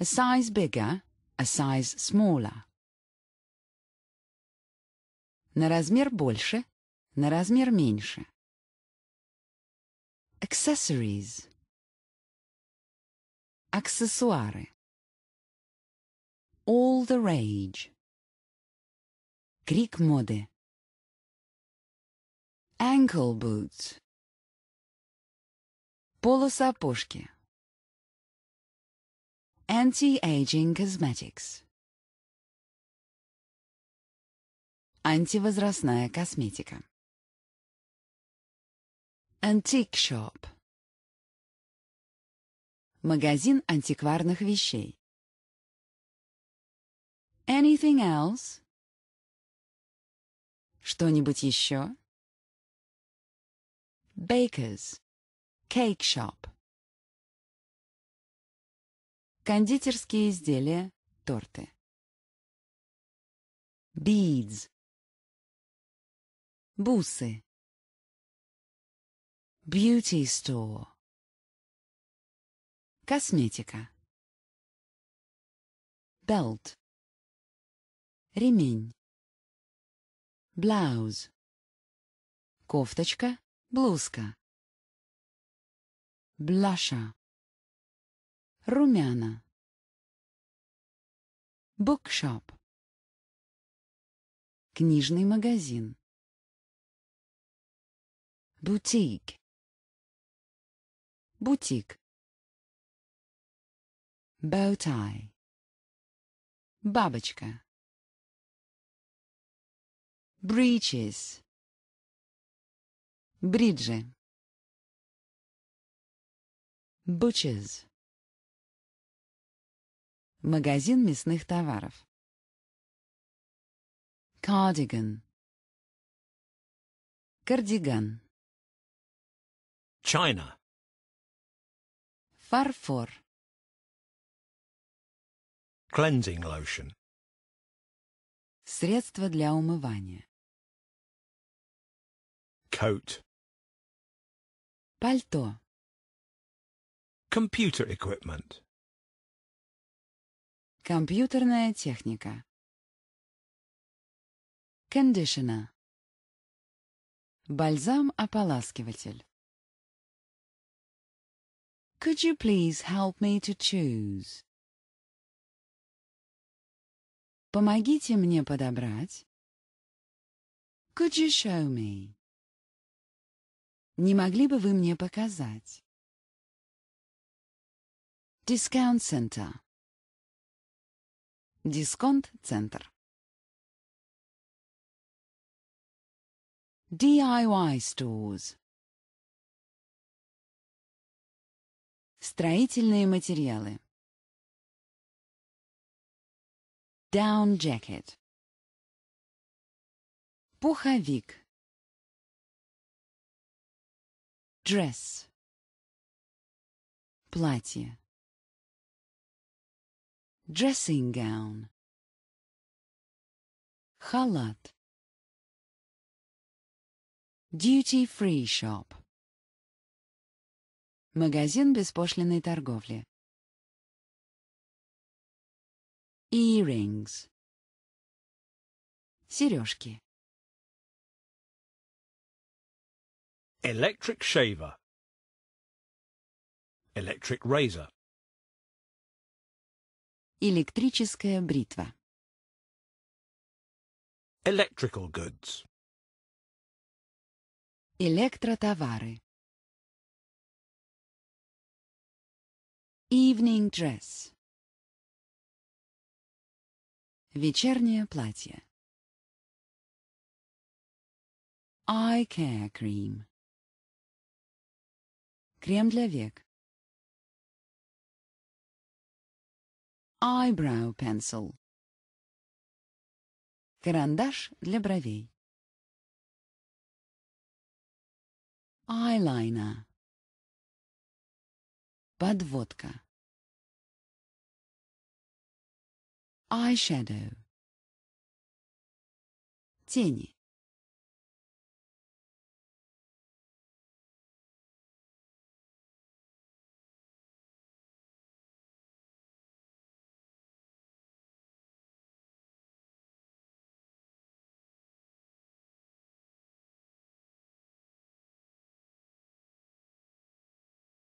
a size bigger, a size smaller. На размер больше, на размер меньше. Accessories. Аксессуары. All the rage. Крик моды. Ankle boots. Полосапожки. Anti-aging cosmetics. Антивозрастная косметика. Antique shop. Магазин антикварных вещей. Anything else? Что-нибудь еще? Baker's. Cake shop. Кондитерские изделия, торты. Beads. Бусы. Beauty store. Косметика. Belt. Ремень. blouse, Кофточка, блузка. Блаша. Румяна. Bookshop. Книжный магазин. Boutique. Бутик. Боутай. Бабочка. Breeches. Бриджи. Butchers. Магазин мясных товаров. Кардиган. Кардиган. China. Фарфор. Cleansing lotion. Средство для умывания. Coat. Пальто. Computer equipment. Компьютерная техника. Кондишена. Бальзам-ополаскиватель. Could you please help me to choose? Помогите мне подобрать. Could you show me? Не могли бы вы мне показать? Discount Center. Дисконт-центр. DIY stores. Строительные материалы. Down jacket. Пуховик. Dress. Платье. Dressing gown. Халат. Duty free shop. Магазин беспошлинной торговли. Earrings. Сережки. Electric shaver. Electric razor. Электрическая бритва. Electrical goods. Электротовары. Evening dress. Вечернее платье. Eye care cream. Крем для век. Eyebrow pencil. Карандаш для бровей. Eyeliner. Подводка. Eyeshadow. Тени.